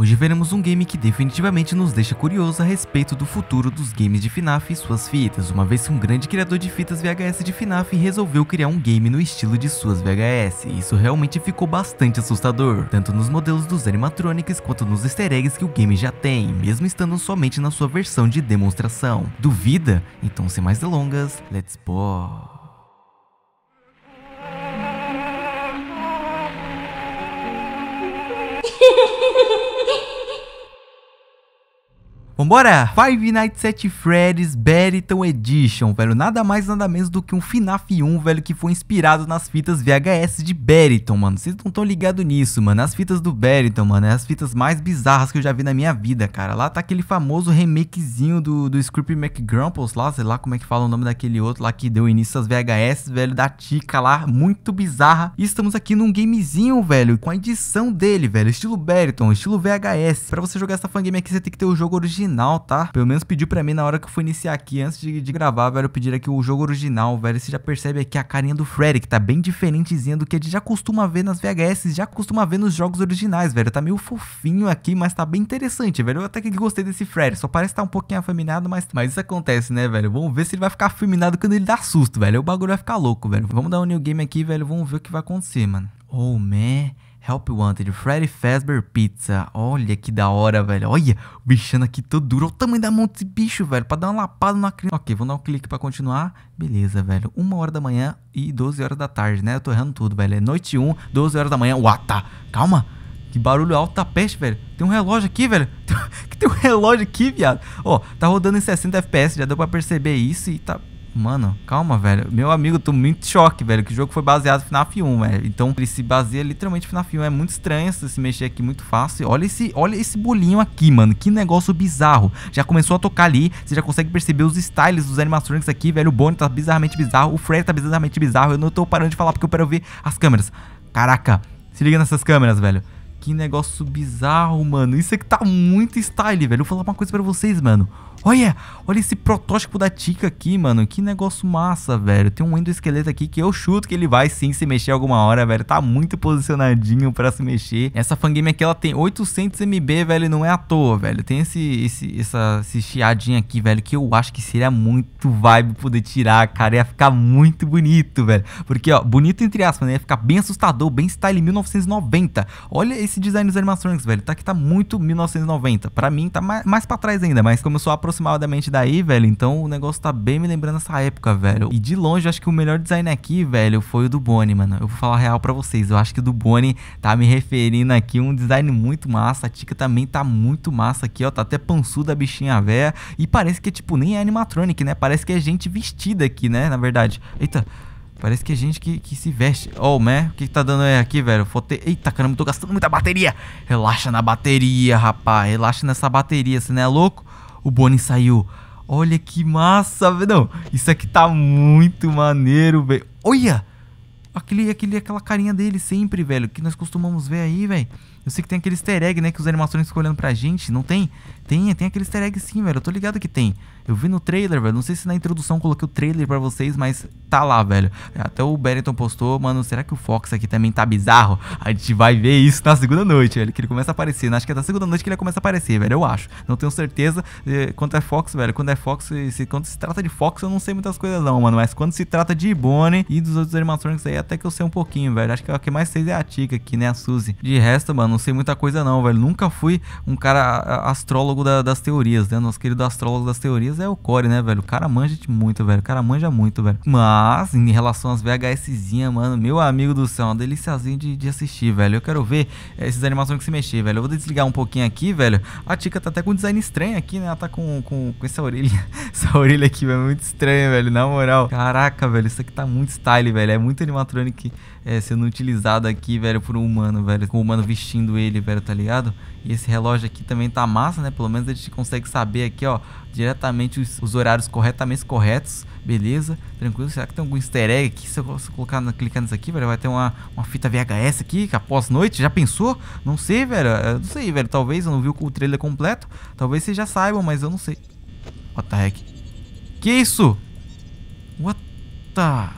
Hoje veremos um game que definitivamente nos deixa curioso a respeito do futuro dos games de FNAF e suas fitas, uma vez que um grande criador de fitas VHS de FNAF resolveu criar um game no estilo de suas VHS, e isso realmente ficou bastante assustador, tanto nos modelos dos animatronics quanto nos easter eggs que o game já tem, mesmo estando somente na sua versão de demonstração. Duvida? Então sem mais delongas, let's go! Vambora! Five Nights at Freddy's Beriton Edition, velho. Nada mais, nada menos do que um FNAF 1, velho, que foi inspirado nas fitas VHS de Beriton, mano. Vocês não estão ligados nisso, mano. As fitas do Beriton, mano, é as fitas mais bizarras que eu já vi na minha vida, cara. Lá tá aquele famoso remakezinho do, do Mac McGrumples lá, sei lá como é que fala o nome daquele outro lá que deu início às VHS, velho, da Tica lá, muito bizarra. E estamos aqui num gamezinho, velho, com a edição dele, velho, estilo Beriton, estilo VHS. Pra você jogar essa fangame aqui, você tem que ter o jogo original original, tá? Pelo menos pediu pra mim na hora que eu fui iniciar aqui, antes de, de gravar, velho, pedir aqui o jogo original, velho. Você já percebe aqui a carinha do Freddy, que tá bem diferentezinha do que a gente já costuma ver nas VHS, já costuma ver nos jogos originais, velho. Tá meio fofinho aqui, mas tá bem interessante, velho. Eu até que gostei desse Freddy, só parece estar tá um pouquinho afeminado, mas, mas isso acontece, né, velho? Vamos ver se ele vai ficar afeminado quando ele dá susto, velho. O bagulho vai ficar louco, velho. Vamos dar um new game aqui, velho. Vamos ver o que vai acontecer, mano. Oh, man. Help Wanted, Freddy Fazbear Pizza. Olha que da hora, velho. Olha, o bichano aqui todo duro. Olha o tamanho da mão desse bicho, velho. Pra dar uma lapada na criança. Ok, vou dar um clique pra continuar. Beleza, velho. Uma hora da manhã e 12 horas da tarde, né? Eu tô errando tudo, velho. É noite 1, 12 horas da manhã. Uata, calma. Que barulho alto da peste, velho. Tem um relógio aqui, velho. Que Tem um relógio aqui, viado. Ó, oh, tá rodando em 60 FPS, já deu pra perceber isso e tá Mano, calma, velho. Meu amigo, tô muito choque, velho. Que o jogo foi baseado no FNAF 1, velho. Então ele se baseia literalmente no FNAF 1. É muito estranho se mexer aqui muito fácil. Olha esse, olha esse bolinho aqui, mano. Que negócio bizarro. Já começou a tocar ali. Você já consegue perceber os styles dos animatronics aqui, velho. O Bonnie tá bizarramente bizarro. O Fred tá bizarramente bizarro. Eu não tô parando de falar porque eu quero ver as câmeras. Caraca, se liga nessas câmeras, velho. Que negócio bizarro, mano. Isso aqui tá muito style, velho. vou falar uma coisa pra vocês, mano. Olha, olha esse protótipo da Tika aqui, mano. Que negócio massa, velho. Tem um endoesqueleto aqui que eu chuto que ele vai sim se mexer alguma hora, velho. Tá muito posicionadinho pra se mexer. Essa fangame aqui, ela tem 800 MB, velho. Não é à toa, velho. Tem esse, esse, essa, esse chiadinho aqui, velho, que eu acho que seria muito vibe poder tirar, cara. Ia ficar muito bonito, velho. Porque, ó, bonito entre aspas, né? Ia ficar bem assustador, bem style 1990. Olha esse design dos animatronics, velho. Tá que tá muito 1990. Pra mim, tá mais, mais pra trás ainda, mas como eu sou a aproximadamente daí, velho. Então o negócio tá bem me lembrando essa época, velho. E de longe, eu acho que o melhor design aqui, velho, foi o do Bonnie, mano. Eu vou falar real pra vocês. Eu acho que o do Bonnie tá me referindo aqui um design muito massa. A Tika também tá muito massa aqui, ó. Tá até pançuda a bichinha véia. E parece que, tipo, nem é animatronic, né? Parece que é gente vestida aqui, né? Na verdade. Eita. Parece que é gente que, que se veste. Oh, man, o que, que tá dando é aqui, velho? Fote... Eita, caramba, tô gastando muita bateria. Relaxa na bateria, rapaz. Relaxa nessa bateria, você não é louco? o Bonnie saiu. Olha que massa, não. Isso aqui tá muito maneiro, velho. Olha! Aquele, aquele, aquela carinha dele sempre, velho, que nós costumamos ver aí, velho. Eu sei que tem aquele easter egg, né? Que os animações ficam olhando pra gente. Não tem? Tem, tem aquele easter egg sim, velho. Eu tô ligado que tem. Eu vi no trailer, velho. Não sei se na introdução coloquei o trailer pra vocês, mas tá lá, velho. Até o Berenton postou, mano, será que o Fox aqui também tá bizarro? A gente vai ver isso na segunda noite, velho. Que ele começa a aparecer. Né? Acho que é da segunda noite que ele começa a aparecer, velho. Eu acho. Não tenho certeza. Eh, quanto é Fox, velho. Quando é Fox, se, quando se trata de Fox, eu não sei muitas coisas, não, mano. Mas quando se trata de Bonnie e dos outros animatronics aí, até que eu sei um pouquinho, velho. Acho que é o que mais sei é a Tica aqui, né? A Suzy. De resto, mano, não sei muita coisa não, velho. Nunca fui um cara astrólogo da, das teorias, né? Nosso querido astrólogo das teorias é o Core, né, velho? O cara manja de muito, velho. O cara manja muito, velho. Mas, em relação às VHSzinhas, mano, meu amigo do céu, uma deliciazinha de, de assistir, velho. Eu quero ver eh, essas animações que se mexer, velho. Eu vou desligar um pouquinho aqui, velho. A Tica tá até com um design estranho aqui, né? Ela tá com, com, com essa orelha. essa orelha aqui, velho. É muito estranha, velho. Na moral. Caraca, velho. Isso aqui tá muito style, velho. É muito animatronic é, sendo utilizado aqui, velho, por um humano, velho. Com o humano vestindo ele, velho, tá ligado? E esse relógio aqui também tá massa, né? Pelo menos a gente consegue saber aqui, ó, diretamente os, os horários corretamente corretos. Beleza, tranquilo. Será que tem algum easter egg aqui? Se eu, se eu colocar, clicar nisso aqui, velho, vai ter uma, uma fita VHS aqui, que após noite, já pensou? Não sei, velho. Eu não sei, velho. Talvez eu não vi o trailer completo. Talvez vocês já saibam, mas eu não sei. What the heck? Que isso? What the...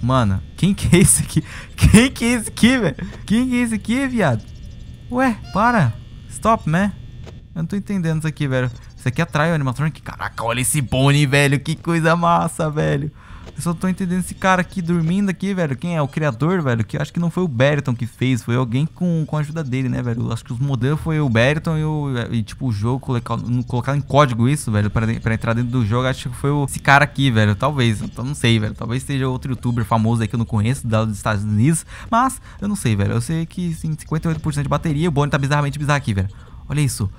Mano, quem que é isso aqui? Quem que é isso aqui, velho? Quem que é isso aqui, viado? Ué, para. Stop, man. Eu não tô entendendo isso aqui, velho. Isso aqui atrai o animatronic. Caraca, olha esse Bonnie, velho. Que coisa massa, velho. Eu só tô entendendo esse cara aqui dormindo aqui, velho. Quem é? O criador, velho. Que acho que não foi o Beriton que fez. Foi alguém com, com a ajuda dele, né, velho? Acho que os modelos foi o Beriton e, o, e tipo, o jogo colocar, colocar em código isso, velho. Pra, pra entrar dentro do jogo. Acho que foi esse cara aqui, velho. Talvez. então não sei, velho. Talvez seja outro youtuber famoso aí que eu não conheço, dos Estados Unidos. Mas, eu não sei, velho. Eu sei que, sim, 58% de bateria. O Bonnie tá bizarramente bizarro aqui, velho. Olha isso.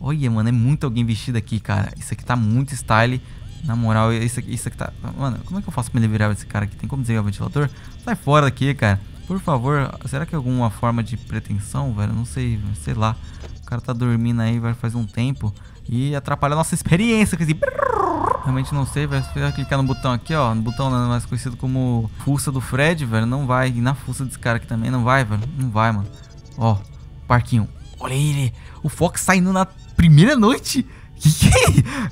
Olha, mano, é muito alguém vestido aqui, cara. Isso aqui tá muito style. Na moral, é isso aqui, isso aqui tá... Mano, como é que eu faço pra me virar desse cara aqui? Tem como desligar o ventilador? Sai fora daqui, cara. Por favor, será que é alguma forma de pretensão, velho? Não sei, sei lá. O cara tá dormindo aí, vai faz um tempo. E atrapalha a nossa experiência quer dizer? Realmente não sei, velho. Se eu clicar no botão aqui, ó. No botão né, mais conhecido como fuça do Fred, velho. Não vai. E na fuça desse cara aqui também não vai, velho. Não vai, mano. Ó, parquinho. Olha ele. O Fox saindo na primeira noite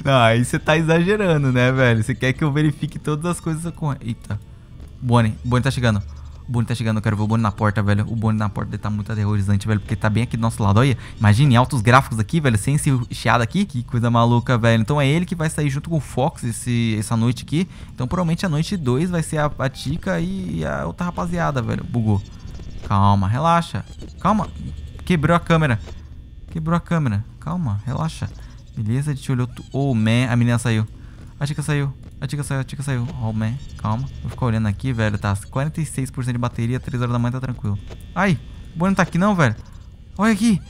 não, aí você tá exagerando, né, velho? Você quer que eu verifique todas as coisas com... Eita. Bonnie, Bonnie tá chegando. O Bonnie tá chegando, eu quero ver o Bonnie na porta, velho. O Bonnie na porta dele tá muito aterrorizante, velho, porque tá bem aqui do nosso lado. Olha, imagine altos gráficos aqui, velho, sem esse chiado aqui. Que coisa maluca, velho. Então é ele que vai sair junto com o Fox esse, essa noite aqui. Então provavelmente a noite 2 vai ser a, a Tica e a outra rapaziada, velho. Bugou. Calma, relaxa. Calma. Quebrou a câmera. Quebrou a câmera. Calma, relaxa. Beleza, a gente olhou... Oh, man, a menina saiu. A chica saiu. A chica saiu, a chica saiu. Oh, man. Calma. Vou ficar olhando aqui, velho. Tá 46% de bateria, 3 horas da manhã, tá tranquilo. Ai, o Bonnie tá aqui não, velho. Olha aqui.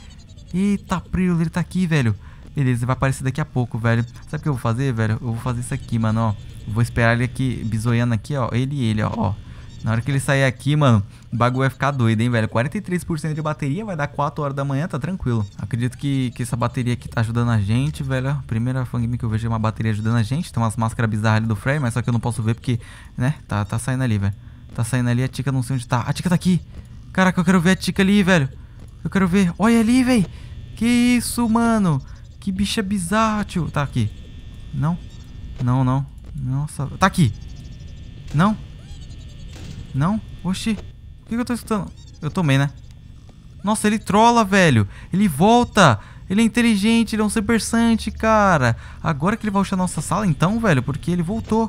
Eita, Prilo, ele tá aqui, velho. Beleza, vai aparecer daqui a pouco, velho. Sabe o que eu vou fazer, velho? Eu vou fazer isso aqui, mano, ó. Vou esperar ele aqui, bizoiando aqui, ó. Ele e ele, ó. Na hora que ele sair aqui, mano, o bagulho vai ficar doido, hein, velho? 43% de bateria, vai dar 4 horas da manhã, tá tranquilo. Acredito que, que essa bateria aqui tá ajudando a gente, velho. A primeira fangame que eu vejo é uma bateria ajudando a gente. Tem umas máscaras bizarras ali do Frey, mas só que eu não posso ver porque, né, tá, tá saindo ali, velho. Tá saindo ali, a Tica não sei onde tá. A Tica tá aqui! Caraca, eu quero ver a Tica ali, velho. Eu quero ver. Olha ali, velho. Que isso, mano. Que bicha bizarra, tio. Tá aqui. Não. Não, não. Nossa. Tá aqui. Não. Não? Oxi. O que, que eu tô escutando? Eu tomei, né? Nossa, ele trola, velho. Ele volta. Ele é inteligente, ele é um super sante, cara. Agora que ele vai achar nossa sala, então, velho, porque ele voltou.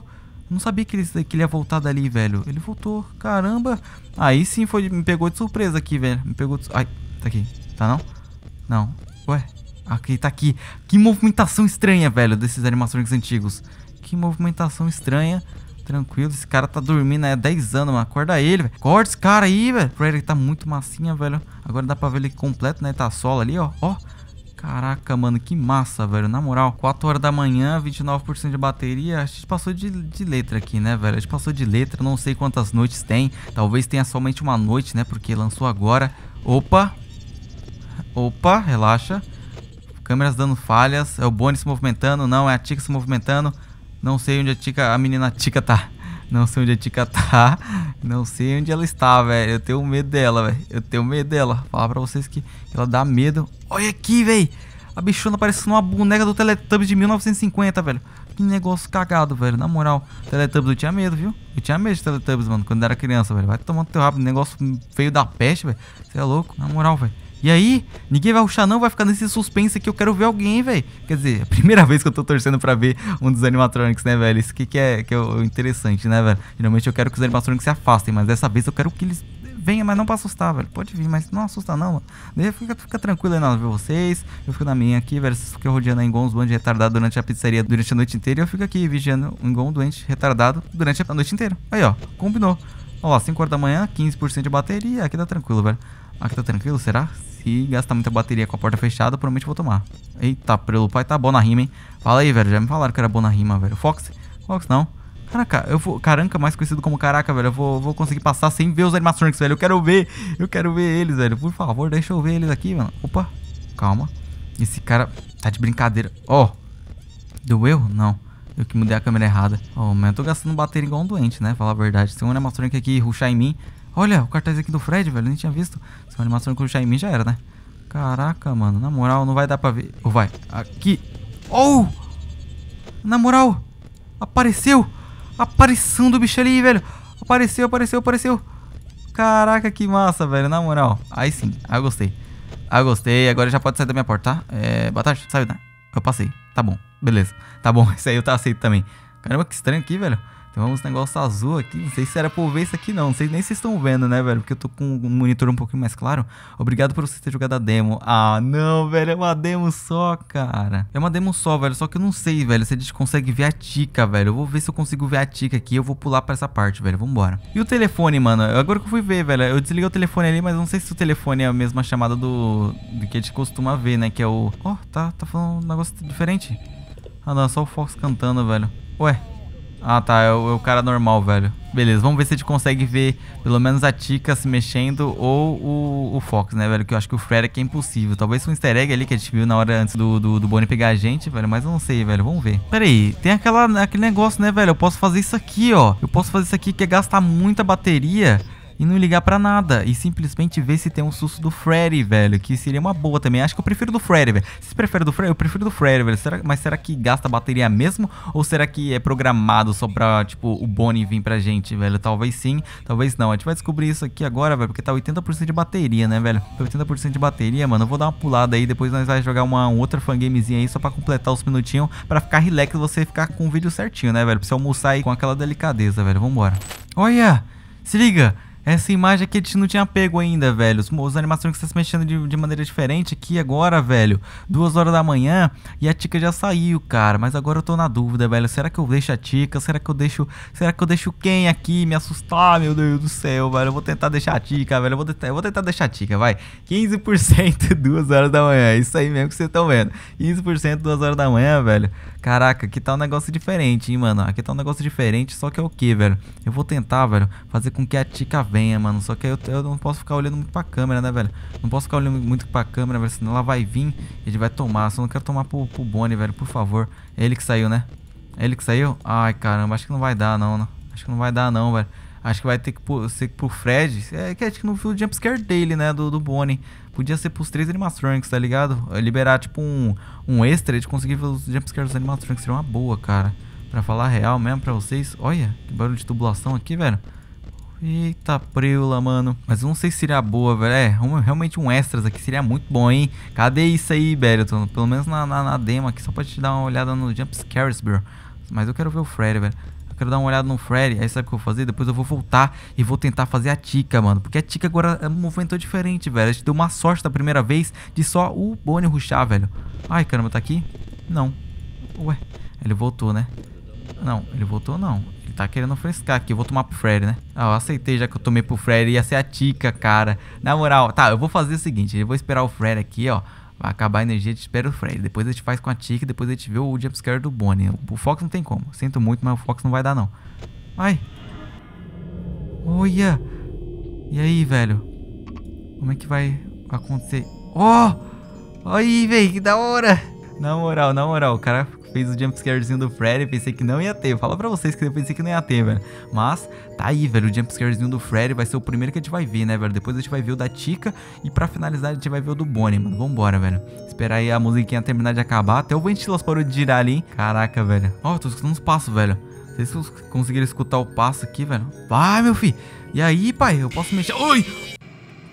Eu não sabia que ele, que ele ia voltar dali, velho. Ele voltou. Caramba. Aí sim foi, me pegou de surpresa aqui, velho. Me pegou de... Ai, tá aqui. Tá não? Não. Ué. Aqui, tá aqui. Que movimentação estranha, velho, desses animações antigos. Que movimentação estranha. Tranquilo, esse cara tá dormindo né? há 10 anos, mano. Acorda ele, velho. Acorda esse cara aí, velho. Ele tá muito massinha, velho. Agora dá pra ver ele completo, né? Tá solo ali, ó. Ó. Caraca, mano, que massa, velho. Na moral, 4 horas da manhã, 29% de bateria. A gente passou de, de, letra aqui, né, velho? A gente passou de letra, não sei quantas noites tem. Talvez tenha somente uma noite, né? Porque lançou agora. Opa! Opa, relaxa. Câmeras dando falhas. É o Bonnie se movimentando, não. É a Tika se movimentando. Não sei onde a Tica, a menina Tica tá. Não sei onde a Tica tá. Não sei onde ela está, velho. Eu tenho medo dela, velho. Eu tenho medo dela. Falar pra vocês que ela dá medo. Olha aqui, velho. A bichona parece uma boneca do Teletubbies de 1950, velho. Que negócio cagado, velho. Na moral, Teletubbies eu tinha medo, viu? Eu tinha medo de Teletubbies, mano, quando era criança, velho. Vai tomando teu rápido, Negócio feio da peste, velho. Você é louco? Na moral, velho. E aí, ninguém vai ruxar não, vai ficar nesse suspense que eu quero ver alguém, velho. Quer dizer, é a primeira vez que eu tô torcendo pra ver um dos animatronics, né, velho? Isso que, que, é, que é interessante, né, velho? Geralmente eu quero que os animatronics se afastem, mas dessa vez eu quero que eles venha, mas não pra assustar, velho. Pode vir, mas não assusta não, mano. fica, fica tranquilo aí, não, ver vocês. Eu fico na minha aqui, velho. Vocês ficam rodeando a Ingon, os bandos retardados durante a pizzaria durante a noite inteira. E eu fico aqui vigiando o Ingon doente, retardado, durante a noite inteira. Aí, ó, combinou. Ó 5 horas da manhã, 15% de bateria. Aqui tá tranquilo, velho. Aqui tá tranquilo, será? Se gastar muita bateria com a porta fechada, provavelmente vou tomar. Eita, pelo pai tá bom na rima, hein? Fala aí, velho. Já me falaram que era bom na rima, velho. Fox? Fox não. Caraca, eu vou. Caranca, mais conhecido como Caraca, velho. Eu vou, vou conseguir passar sem ver os animatronics, velho. Eu quero ver. Eu quero ver eles, velho. Por favor, deixa eu ver eles aqui, mano. Opa, calma. Esse cara tá de brincadeira. Ó. Oh, deu erro? Não. Eu que mudei a câmera errada. Ó, oh, mas eu tô gastando bateria igual um doente, né? Falar a verdade. Se um animatronic aqui ruxar em mim, Olha, o cartaz aqui do Fred, velho. Nem tinha visto. Se é uma animação que eu em mim, já era, né? Caraca, mano. Na moral, não vai dar pra ver. Ou oh, vai. Aqui. Oh! Na moral. Apareceu. Aparição do bicho ali, velho. Apareceu, apareceu, apareceu. Caraca, que massa, velho. Na moral. Aí sim. Aí ah, eu gostei. Aí ah, eu gostei. Agora já pode sair da minha porta, tá? É... Boa tarde. Saiu, né? Eu passei. Tá bom. Beleza. Tá bom. Isso aí eu tá aceito também. Caramba, que estranho aqui, velho. Tem uns negócio azul aqui. Não sei se era pra ver isso aqui, não. Não sei nem se estão vendo, né, velho? Porque eu tô com um monitor um pouquinho mais claro. Obrigado por você ter jogado a demo. Ah, não, velho. É uma demo só, cara. É uma demo só, velho. Só que eu não sei, velho, se a gente consegue ver a tica, velho. Eu vou ver se eu consigo ver a tica aqui. Eu vou pular pra essa parte, velho. Vambora. E o telefone, mano? Agora que eu fui ver, velho. Eu desliguei o telefone ali, mas não sei se o telefone é a mesma chamada do, do que a gente costuma ver, né? Que é o... Ó, oh, tá, tá falando um negócio diferente. Ah, não. É só o Fox cantando, velho. Ué, ah, tá. É o, é o, cara normal, velho. Beleza, vamos ver se a gente consegue ver pelo menos a Tika se mexendo ou o, o Fox, né, velho? Que eu acho que o Frederick é, é impossível. Talvez um easter egg ali que a gente viu na hora antes do, do, do Bonnie pegar a gente, velho. Mas eu não sei, velho. Vamos ver. Pera aí. Tem aquela, aquele negócio, né, velho? Eu posso fazer isso aqui, ó. Eu posso fazer isso aqui que é gastar muita bateria e não ligar para nada e simplesmente ver se tem um susto do Freddy, velho, que seria uma boa também. Acho que eu prefiro do Freddy, velho. Vocês preferem do Freddy? Eu prefiro do Freddy, velho. Será, mas será que gasta bateria mesmo ou será que é programado só pra, tipo, o Bonnie vir pra gente, velho? Talvez sim, talvez não. A gente vai descobrir isso aqui agora, velho, porque tá 80% de bateria, né, velho? Tá 80% de bateria, mano. Eu vou dar uma pulada aí, depois nós vamos jogar uma, um outra fangamezinha aí só pra completar os minutinhos, pra ficar relax você ficar com o vídeo certinho, né, velho? Pra você almoçar aí com aquela delicadeza, velho. Vambora. Olha! Se liga! Essa imagem aqui a gente não tinha pego ainda, velho. Os, os animações estão se mexendo de, de, maneira diferente aqui agora, velho. Duas horas da manhã e a Tica já saiu, cara. Mas agora eu tô na dúvida, velho. Será que eu deixo a Tica? Será que eu deixo... Será que eu deixo quem aqui me assustar? Meu Deus do céu, velho. Eu vou tentar deixar a Tica, velho. Eu vou, tentar, eu vou tentar deixar a Tica, vai. 15% duas horas da manhã. É isso aí mesmo que vocês estão vendo. 15% duas horas da manhã, velho. Caraca, aqui tá um negócio diferente, hein, mano. Aqui tá um negócio diferente, só que é o que, velho? Eu vou tentar, velho, fazer com que a Tica venha mano. Só que eu, eu não posso ficar olhando muito pra câmera, né, velho? Não posso ficar olhando muito pra câmera, velho. Senão ela vai vir e a gente vai tomar. Só não quero tomar pro, pro Bonnie, velho. Por favor. É ele que saiu, né? É ele que saiu? Ai, caramba. Acho que não vai dar, não, né? Acho que não vai dar, não, velho. Acho que vai ter que ser pro Fred. É que acho que não foi o jumpscare dele, né? Do, do Bonnie. Podia ser pros três animatronics, tá ligado? É liberar, tipo, um, um extra de conseguir ver os jumpscares dos animatronics. Seria uma boa, cara. Pra falar real mesmo pra vocês. Olha, que barulho de tubulação aqui, velho. Eita preula, mano. Mas não sei se seria boa, velho. É, realmente um extras aqui seria muito bom, hein? Cadê isso aí, Beriton? Pelo menos na, na, na demo aqui, só pra te dar uma olhada no Jump Scares, bro. Mas eu quero ver o Freddy, velho. Eu quero dar uma olhada no Freddy. Aí sabe o que eu vou fazer? Depois eu vou voltar e vou tentar fazer a Tica, mano. Porque a Tica agora é movimentou diferente, velho. A gente deu uma sorte da primeira vez de só o Bonnie ruxar, velho. Ai, caramba, tá aqui? Não. Ué, ele voltou, né? Não, ele voltou não tá querendo frescar aqui. Eu vou tomar pro Freddy, né? Ah, eu aceitei já que eu tomei pro Freddy. Ia ser a Tica, cara. Na moral, tá, eu vou fazer o seguinte. Eu vou esperar o Freddy aqui, ó. Vai acabar a energia, a gente espera o Freddy. Depois a gente faz com a tica depois a gente vê o jumpscare do Bonnie. O Fox não tem como. Sinto muito, mas o Fox não vai dar, não. Ai. Olha. E aí, velho? Como é que vai acontecer? Oh! Aí, velho, que da hora! Na moral, na moral, o cara fez o jumpscarezinho do Freddy, pensei que não ia ter. Fala pra vocês que eu pensei que não ia ter, velho. Mas tá aí, velho, o jumpscarezinho do Freddy vai ser o primeiro que a gente vai ver, né, velho? Depois a gente vai ver o da Tica e pra finalizar a gente vai ver o do Bonnie, mano. Vambora, velho. Esperar aí a musiquinha terminar de acabar. Até o Ventilas parou de girar ali, hein? Caraca, velho. Ó, oh, tô escutando uns passos, velho. Não sei se conseguiram escutar o passo aqui, velho. Vai, meu filho. E aí, pai? Eu posso mexer... Oi!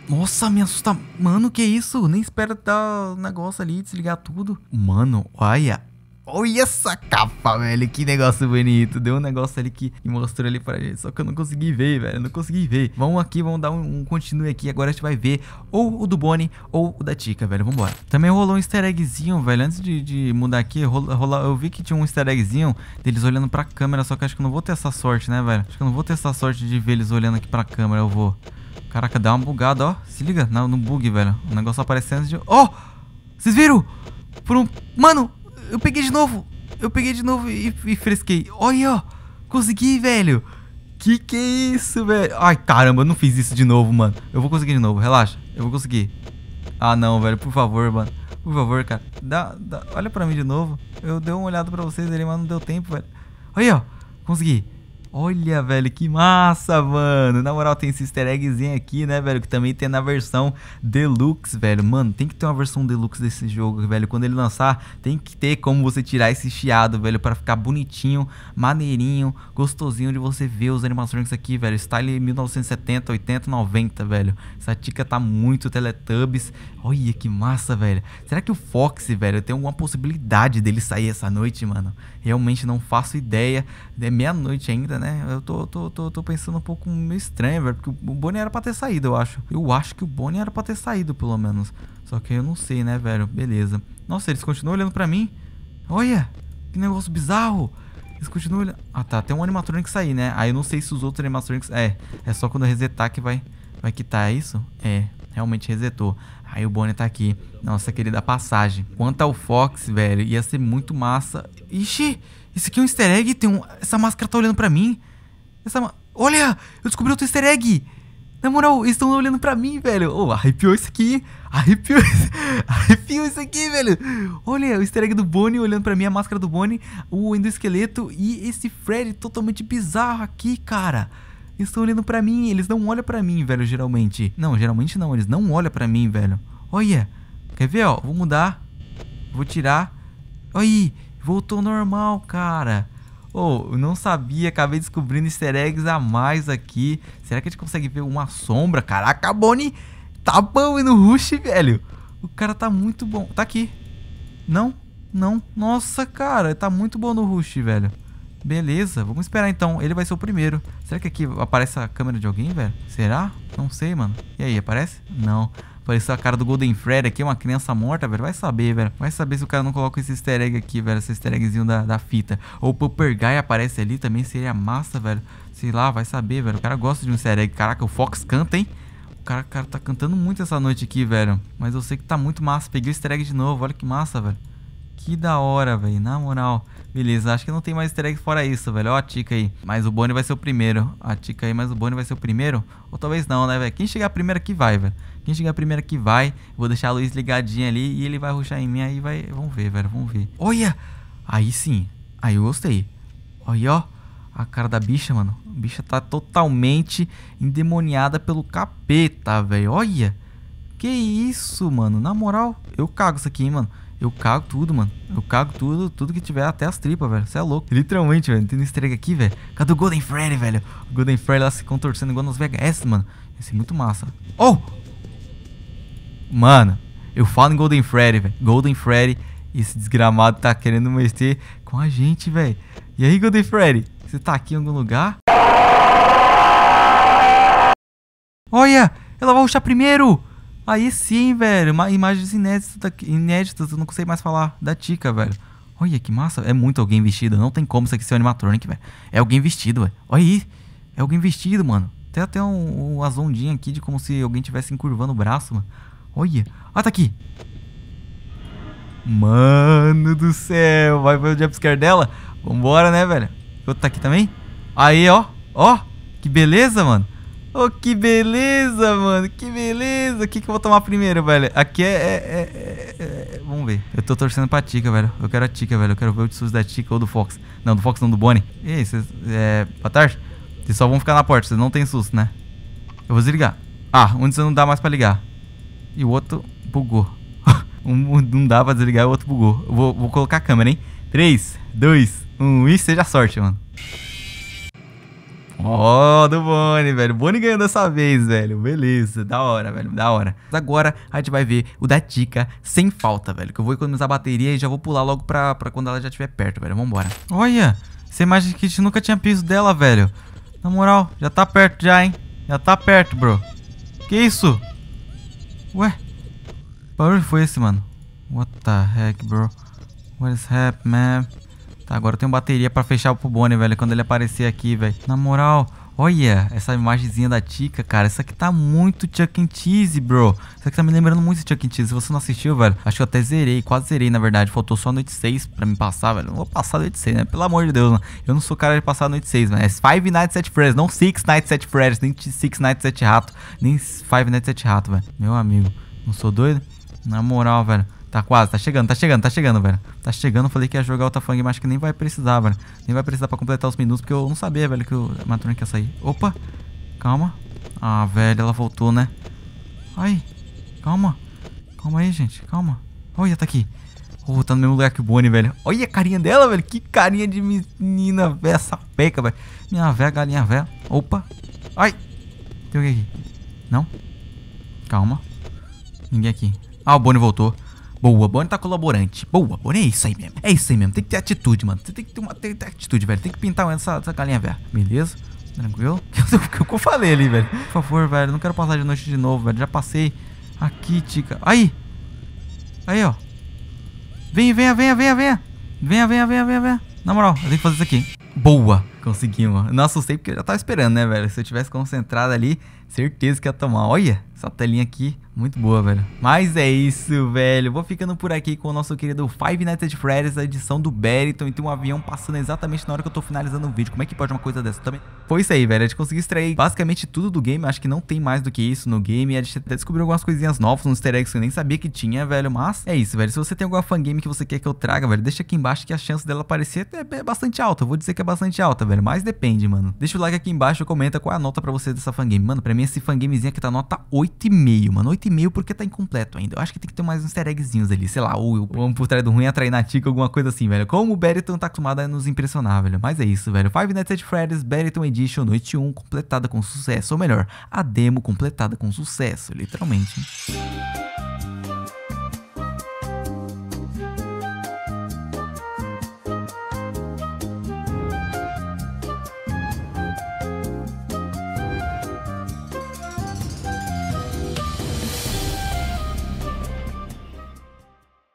Nossa, me assusta. Mano, que isso? Nem espera dar o negócio ali, desligar tudo. Mano, olha. Olha essa capa, velho. Que negócio bonito. Deu um negócio ali que mostrou ali pra gente. Só que eu não consegui ver, velho. Eu não consegui ver. Vamos aqui, vamos dar um, um continue aqui. Agora a gente vai ver ou o do Bonnie ou o da Tica, velho. Vambora. Também rolou um easter eggzinho, velho. Antes de, de mudar aqui, eu vi que tinha um easter eggzinho deles olhando pra câmera. Só que acho que eu não vou ter essa sorte, né, velho? Acho que eu não vou ter essa sorte de ver eles olhando aqui pra câmera. Eu vou... Caraca, dá uma bugada, ó. Se liga no, no bug, velho. O negócio aparecendo de... Oh! Vocês viram? Por um... Mano, eu peguei de novo. Eu peguei de novo e, e fresquei. Olha, ó. Consegui, velho. Que que é isso, velho? Ai, caramba, eu não fiz isso de novo, mano. Eu vou conseguir de novo, relaxa. Eu vou conseguir. Ah, não, velho. Por favor, mano. Por favor, cara. Dá, dá, olha pra mim de novo. Eu dei uma olhada pra vocês ali, mas não deu tempo, velho. Olha, ó. Consegui. Olha, velho, que massa, mano. Na moral, tem esse easter eggzinho aqui, né, velho? Que também tem na versão deluxe, velho. Mano, tem que ter uma versão deluxe desse jogo, velho. Quando ele lançar, tem que ter como você tirar esse chiado, velho. para ficar bonitinho, maneirinho, gostosinho de você ver os animatronics aqui, velho. Style 1970, 80, 90, velho. Essa tica tá muito Teletubbies. Olha, que massa, velho. Será que o Fox, velho, tem alguma possibilidade dele sair essa noite, mano? Realmente não faço ideia. É meia-noite ainda, né? né? Eu tô, tô, tô, tô pensando um pouco meio estranho, velho. Porque o Bonnie era pra ter saído, eu acho. Eu acho que o Bonnie era pra ter saído, pelo menos. Só que eu não sei, né, velho? Beleza. Nossa, eles continuam olhando pra mim. Olha! Que negócio bizarro! Eles continuam olhando. Ah, tá. Tem um animatronics aí, né? Aí eu não sei se os outros animatronics... É, é só quando resetar que vai, vai quitar, é isso? É, realmente resetou. Aí o Bonnie tá aqui. Nossa, querida passagem. Quanto ao Fox, velho, ia ser muito massa. Ixi! Isso aqui é um easter egg? Tem um... Essa máscara tá olhando pra mim? Essa... Olha! Eu descobri outro easter egg! Na moral, eles estão olhando pra mim, velho. Oh, arrepiou isso aqui. Arrepiou isso... arrepiou isso aqui, velho. Olha, o easter egg do Bonnie olhando pra mim, a máscara do Bonnie, o endoesqueleto e esse Freddy totalmente bizarro aqui, cara. Eles estão olhando pra mim, eles não olham pra mim, velho, geralmente. Não, geralmente não, eles não olham pra mim, velho. Olha, quer ver, ó, vou mudar. Vou tirar. Olha aí, Voltou normal, cara. Ou oh, não sabia, acabei descobrindo easter eggs a mais aqui. Será que a gente consegue ver uma sombra? Caraca, Bonnie, tá bom e no rush, velho. O cara tá muito bom. Tá aqui. Não, não. Nossa, cara, tá muito bom no rush, velho. Beleza, vamos esperar então. Ele vai ser o primeiro. Será que aqui aparece a câmera de alguém, velho? Será? Não sei, mano. E aí, aparece? Não. Apareceu a cara do Golden Fred aqui, é uma criança morta, velho. Vai saber, velho. Vai saber se o cara não coloca esse easter egg aqui, velho. Esse easter eggzinho da, da fita. Ou o Pupper Guy aparece ali também, seria massa, velho. Sei lá, vai saber, velho. O cara gosta de um easter egg. Caraca, o Fox canta, hein? O cara, cara tá cantando muito essa noite aqui, velho. Mas eu sei que tá muito massa. Peguei o easter egg de novo. Olha que massa, velho. Que da hora, velho. Na moral. Beleza, acho que não tem mais easter egg fora isso, velho. Ó a Tica aí. Mas o Bonnie vai ser o primeiro. A Tica aí, mas o Bonnie vai ser o primeiro? Ou talvez não, né, velho? Quem chegar primeiro aqui vai, velho. Quem chegar primeiro que vai. Vou deixar a luz ligadinha ali e ele vai ruxar em mim. Aí vai. Vamos ver, velho. Vamos ver. Olha! Aí sim. Aí eu gostei. Olha, ó. A cara da bicha, mano. A bicha tá totalmente endemoniada pelo capeta, velho. Olha. Que isso, mano. Na moral, eu cago isso aqui, hein, mano. Eu cago tudo, mano. Eu cago tudo, tudo que tiver, até as tripas, velho. Você é louco. Literalmente, velho. Tem um estrega aqui, velho. Cadê o Golden Freddy, velho? O Golden Freddy lá se contorcendo igual nos VHS, mano. Ia ser é muito massa. Oh! Mano, eu falo em Golden Freddy, velho. Golden Freddy, esse desgramado tá querendo mexer com a gente, velho. E aí, Golden Freddy, você tá aqui em algum lugar? Olha, ela vai ruxar primeiro! Aí sim, velho. Imagens inéditas, inéditas, eu não consigo mais falar da Tica, velho. Olha que massa. É muito alguém vestido. Não tem como isso aqui ser um animatronic, velho. É alguém vestido, velho. Olha aí. É alguém vestido, mano. Tem até um, umas ondinhas aqui de como se alguém tivesse encurvando o braço, mano. Olha. Ah, tá aqui. Mano do céu. Vai ver o jumpscare dela? Vambora, né, velho? Outro tá aqui também. Aí, ó. Ó. Que beleza, mano. Oh, que beleza, mano. Que beleza. O que, que eu vou tomar primeiro, velho? Aqui é, é, é, é, Vamos ver. Eu tô torcendo pra Tica, velho. Eu quero a Tica, velho. Eu quero ver o susto da Tica ou do Fox. Não, do Fox não, do Bonnie. Ei, vocês... É... Boa tarde. Vocês só vão ficar na porta. Vocês não tem susto, né? Eu vou desligar. Ah, onde você não dá mais pra ligar e o outro bugou. um não dá pra desligar o outro bugou. Eu vou, vou colocar a câmera, hein? 3, 2, 1 e seja sorte, mano. Ó, oh, do Boni, velho. Boni ganhou dessa vez, velho. Beleza, da hora, velho, da hora. Agora a gente vai ver o da Tica sem falta, velho. Que eu vou economizar a bateria e já vou pular logo pra, pra quando ela já estiver perto, velho. Vambora. Olha, essa imagem que a gente nunca tinha visto dela, velho. Na moral, já tá perto já, hein. Já tá perto, bro. Que isso? Ué? Que barulho foi esse, mano? What the heck, bro? What is happening, man? Tá, agora eu tenho bateria pra fechar pro Bonnie, velho, quando ele aparecer aqui, velho. Na moral, Olha, essa imagenzinha da Tica, cara. Essa aqui tá muito Chuck and Cheese, bro. Essa aqui tá me lembrando muito de Chuck and Cheese. Se você não assistiu, velho, acho que eu até zerei. Quase zerei, na verdade. Faltou só a noite 6 pra me passar, velho. não vou passar a noite 6, né? Pelo amor de Deus, mano. Né? Eu não sou cara de passar a noite 6, mano. Né? É Five Nights at Freddy's. Não Six Nights at Freddy's. Nem Six Nights at Rato. Nem Five Nights at Rato, velho. Meu amigo. Não sou doido? Na moral, velho. Tá quase, tá chegando, tá chegando, tá chegando, velho. Tá chegando, falei que ia jogar o fang, mas acho que nem vai precisar, velho. Nem vai precisar pra completar os minutos, porque eu não sabia, velho, que o Matronic ia sair. Opa, calma. Ah, velho, ela voltou, né? Ai, calma. Calma aí, gente, calma. Olha, tá aqui. Oh, tá no mesmo lugar que o Bonnie, velho. Olha a carinha dela, velho. Que carinha de menina, velho. Essa peca, velho. Minha véia, galinha véia. Opa. Ai. Tem alguém aqui? Não? Calma. Ninguém aqui. Ah, o Bonnie voltou. Boa, Bonnie tá colaborante. Boa, Bonnie, é isso aí mesmo. É isso aí mesmo. Tem que ter atitude, mano. Você tem que ter uma tem que ter atitude, velho. Tem que pintar essa, essa galinha, velho. Beleza? Tranquilo? O que eu falei ali, velho? Por favor, velho. Não quero passar de noite de novo, velho. Já passei. Aqui, tica. Aí! Aí, ó. Vem, venha, venha, venha, venha. Venha, venha, venha, venha, venha. Na moral, eu tenho que fazer isso aqui. Boa! Conseguimos. Não assustei porque eu já tava esperando, né, velho? Se eu tivesse concentrado ali, certeza que ia tomar. Olha, essa telinha aqui. Muito boa, velho. Mas é isso, velho. Vou ficando por aqui com o nosso querido Five Nights at Freddy's, a edição do Beriton. E tem um avião passando exatamente na hora que eu tô finalizando o vídeo. Como é que pode uma coisa dessa também? Foi isso aí, velho. A gente conseguiu extrair basicamente tudo do game. Acho que não tem mais do que isso no game. A gente até descobriu algumas coisinhas novas, uns easter eggs que eu nem sabia que tinha, velho. Mas é isso, velho. Se você tem alguma fangame que você quer que eu traga, velho, deixa aqui embaixo que a chance dela aparecer é, é bastante alta. Eu vou dizer que é bastante alta, velho. Mas depende, mano. Deixa o like aqui embaixo e comenta qual é a nota pra você dessa fangame. Mano, pra mim esse fangamezinho aqui tá nota 8,5, mano. 8 e meio porque tá incompleto ainda. Eu acho que tem que ter mais uns easter eggzinhos ali, sei lá, ou o Homem por Trás do Ruim atrair na Tica, alguma coisa assim, velho. Como o Beriton tá acostumado a nos impressionar, velho. Mas é isso, velho. Five Nights at Freddy's Beriton Edition Noite 1 completada com sucesso, ou melhor, a demo completada com sucesso, literalmente.